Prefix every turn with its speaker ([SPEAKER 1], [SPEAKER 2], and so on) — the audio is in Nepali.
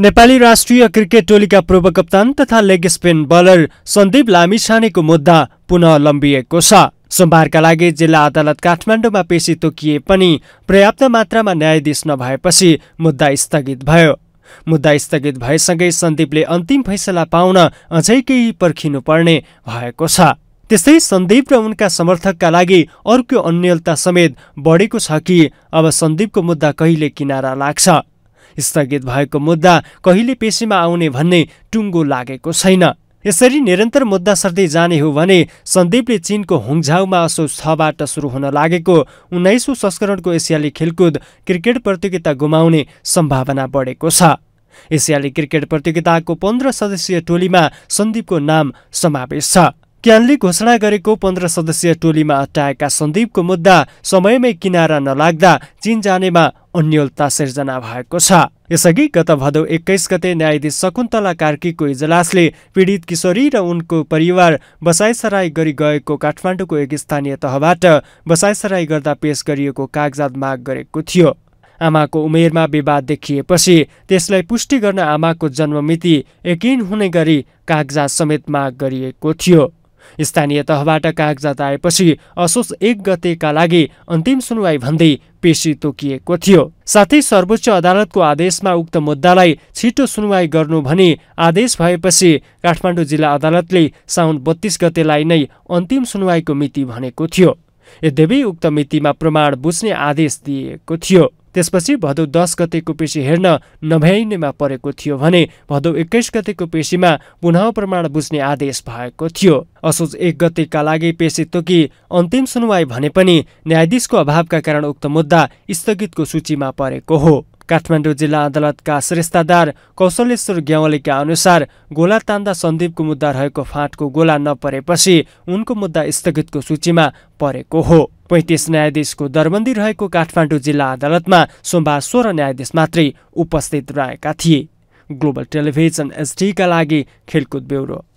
[SPEAKER 1] नेपाली राष्ट्रिय क्रिकेट टोलीका पूर्व कप्तान तथा लेग स्पिन बलर सन्दीप लामिछानेको मुद्दा पुनः लम्बिएको छ सोमबारका लागि जिल्ला अदालत काठमाडौँमा पेशी तोकिए पनि पर्याप्त मात्रामा न्यायाधीश नभएपछि मुद्दा स्थगित भयो मुद्दा स्थगित भएसँगै सन्दीपले अन्तिम फैसला पाउन अझै केही पर्खिनुपर्ने भएको छ त्यस्तै सन्दीप र उनका समर्थकका लागि अर्को अन्यलता समेत बढेको छ कि अब सन्दीपको मुद्दा कहिले किनारा लाग्छ स्थगित भएको मुद्दा कहिले पेशीमा आउने भन्ने टुङ्गो लागेको छैन यसरी निरन्तर मुद्दा सर्दै जाने हो भने सन्दीपले चीनको हुङझाउमा असो छबाट सुरु हुन लागेको उन्नाइसौँ संस्करणको एसियाली खेलकुद क्रिकेट प्रतियोगिता गुमाउने सम्भावना बढेको छ एसियाली क्रिकेट प्रतियोगिताको पन्ध्र सदस्यीय टोलीमा सन्दीपको नाम समावेश छ क्यानले घोषणा गरेको पन्ध्र सदस्यीय टोलीमा अट्टाएका सन्दीपको मुद्दा समयमै किनारा नलाग्दा चीन जानेमा अन्यलता सिर्जना भएको छ यसअघि गत भदौ एक्काइस गते न्यायाधीश शकुन्तला कार्कीको इजलासले पीडित किशोरी र उनको परिवार बसाइसराई गरी गएको काठमाडौँको एक स्थानीय तहबाट बसाइसराई गर्दा पेश गरिएको कागजात माग गरेको थियो आमाको उमेरमा विवाद देखिएपछि त्यसलाई पुष्टि गर्न आमाको जन्ममिति यकिन हुने गरी कागजात समेत माग गरिएको थियो स्थानीय तहबाट कागजात आएपछि असोज एक गतेका लागि अन्तिम सुनवाई भन्दै पेशी तोकिएको थियो साथै सर्वोच्च अदालतको आदेशमा उक्त मुद्दालाई छिटो सुनवाई गर्नु भनी आदेश भएपछि काठमाडौँ जिल्ला अदालतले साउन बत्तीस गतेलाई नै अन्तिम सुनवाईको मिति भनेको थियो यद्यपि उक्त मितिमा प्रमाण बुझ्ने आदेश दिएको थियो त्यसपछि भदौ दस गतेको पेशी हेर्न नभ्याइनेमा परेको थियो भने भदौ एक्काइस गतेको पेशीमा पुनः प्रमाण बुझ्ने आदेश भएको थियो असोज एक गतेका लागि पेशी तोकी अन्तिम सुनवाई भने पनि न्यायाधीशको अभावका कारण उक्त मुद्दा स्थगितको सूचीमा परेको हो काठमाडौँ जिल्ला अदालतका श्रेष्ठादार कौशलेश्वर ग्यावालीका अनुसार गोला तान्दा सन्दीपको मुद्दा रहेको फाँटको गोला नपरेपछि उनको मुद्दा स्थगितको सूचीमा परेको हो पैँतिस न्यायाधीशको दरबन्दी रहेको काठमाडौँ जिल्ला अदालतमा सोमबार सोह्र न्यायाधीश मात्रै उपस्थित रहेका थिए ग्लोबल टेलिभिजन एसडीका लागि खेलकुद ब्युरो